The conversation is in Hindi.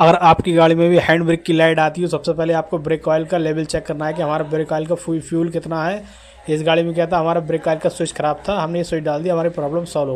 अगर आपकी गाड़ी में भी हैंड ब्रेक की लाइट आती है तो सबसे पहले आपको ब्रेक ऑयल का लेवल चेक करना है कि हमारा ब्रेक ऑयल का फ्यूल कितना है इस गाड़ी में क्या था हमारा ब्रेक ऑयल का स्विच खराब था हमने ये स्विच डाल दिया हमारी प्रॉब्लम सॉल्व